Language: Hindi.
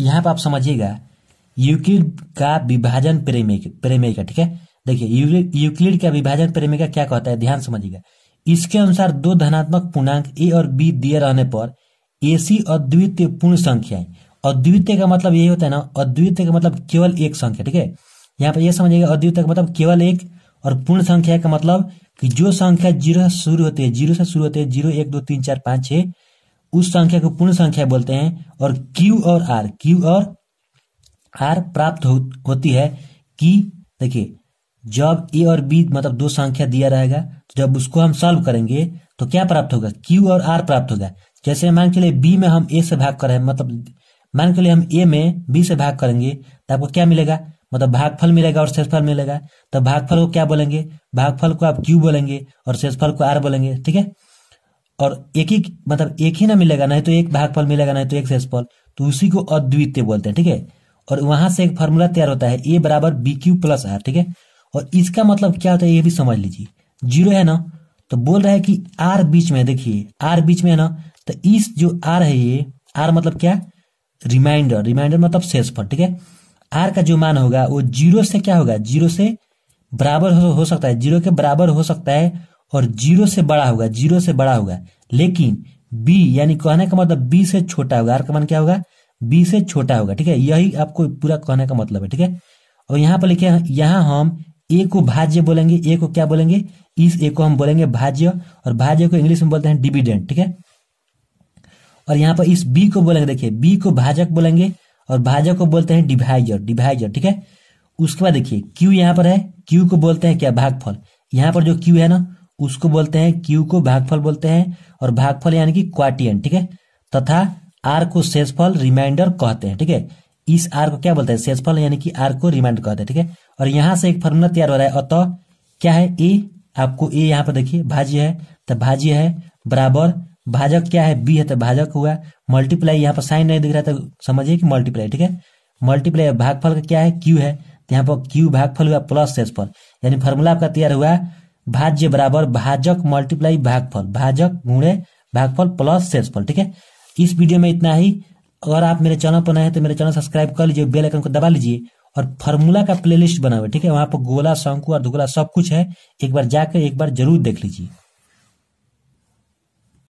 यहाँ पर आप समझिएगा यूक्लिड का विभाजन प्रेमिक प्रेमिका ठीक है देखिए यूक्लिड का विभाजन प्रेमिका क्या कहता है ध्यान समझिएगा इसके अनुसार दो धनात्मक पूर्णांक ए और बी दिए रहने पर एसी अद्वितीय पूर्ण संख्याएं अद्वितीय का मतलब यही होता है ना अद्वितीय का मतलब केवल एक संख्या ठीक है यहाँ पर यह समझिएगा अद्वितीय का मतलब केवल एक और पूर्ण संख्या का मतलब कि जो संख्या जीरो से शुरू होती है जीरो से शुरू होती है जीरो एक दो तीन चार पांच छह उस संख्या को पूर्ण संख्या बोलते हैं और क्यू और आर क्यू और आर प्राप्त हो, होती है कि देखिए जब ए और बी मतलब दो संख्या दिया रहेगा तो जब उसको हम सॉल्व करेंगे तो क्या प्राप्त होगा क्यू और आर प्राप्त होगा जैसे मान के लिए बी में हम ए से भाग करें मतलब मान के लिए हम ए में बी से भाग करेंगे तो आपको क्या मिलेगा मतलब भागफल मिलेगा और शेषफल मिलेगा तो भागफल को क्या बोलेंगे भागफल को आप क्यू बोलेंगे और शेषफल को आर बोलेंगे ठीक है और एक ही मतलब एक ही ना मिलेगा नहीं तो एक भागफल मिलेगा नहीं तो एक शेषफल तो उसी को अद्वितीय बोलते हैं ठीक है और वहां से एक फॉर्मूला तैयार होता है ए बराबर बी क्यू प्लस आर ठीक है और इसका मतलब क्या होता है ये भी समझ लीजिए जीरो है ना तो बोल रहा है कि आर बीच में देखिए आर बीच में है ना तो इस जो आर है ये आर मतलब क्या रिमाइंडर रिमाइंडर मतलब शेषफल ठीक है आर का जो मान होगा वो जीरो से क्या होगा जीरो से बराबर हो, हो सकता है जीरो के बराबर हो सकता है और जीरो से बड़ा होगा जीरो से बड़ा होगा लेकिन बी यानी कहने का मतलब बी से छोटा होगा आर का मान क्या होगा बी से छोटा होगा ठीक है यही आपको पूरा कहने का मतलब है ठीक है और यहाँ पर लिखे यहाँ हम ए को भाज्य बोलेंगे ए को क्या बोलेंगे इस ए को हम बोलेंगे भाज्य और भाज्य को इंग्लिश में बोलते हैं डिविडेंड ठीक है और यहाँ पर इस बी को बोलेंगे देखिए बी को भाजक बोलेंगे और भाजक को बोलते हैं डिवाइजर डिवाइजर ठीक है उसके बाद देखिए क्यू यहाँ पर है क्यू को बोलते हैं क्या भागफल यहाँ पर जो क्यू है ना उसको बोलते हैं क्यू को भागफल बोलते हैं और भागफल यानी कि क्वाटियन ठीक है तथा आर को शेषफल रिमाइंडर कहते हैं ठीक है इस आर को क्या बोलते हैं शेषफल यानी कि आर को रिमाइंडर कहते हैं ठीक है और यहां से एक फॉर्मूला तैयार हो रहा है अतः तो क्या है ए आपको ए यहाँ पर देखिए भाज्य है तो भाज्य है बराबर भाजक क्या है बी है तो भाजक हुआ मल्टीप्लाई यहाँ पर साइन नहीं दिख रहा तो समझिए कि मल्टीप्लाई ठीक है मल्टीप्लाई भागफल का क्या है क्यू है तो यहाँ पर क्यू भागफल हुआ प्लस शेषफल यानी फॉर्मूला आपका तैयार हुआ भाज्य बराबर भाजक मल्टीप्लाई भागफल भाजक गुणे भागफल प्लस शेषफल ठीक है इस वीडियो में इतना ही अगर आप मेरे चैनल पर नए हैं तो मेरे चैनल सब्सक्राइब कर लीजिए बेल आइकन को दबा लीजिए और फॉर्मूला का प्लेलिस्ट बना हुआ ठीक है वहां पर गोला शंकु और दुगोला सब कुछ है एक बार जाकर एक बार जरूर देख लीजिए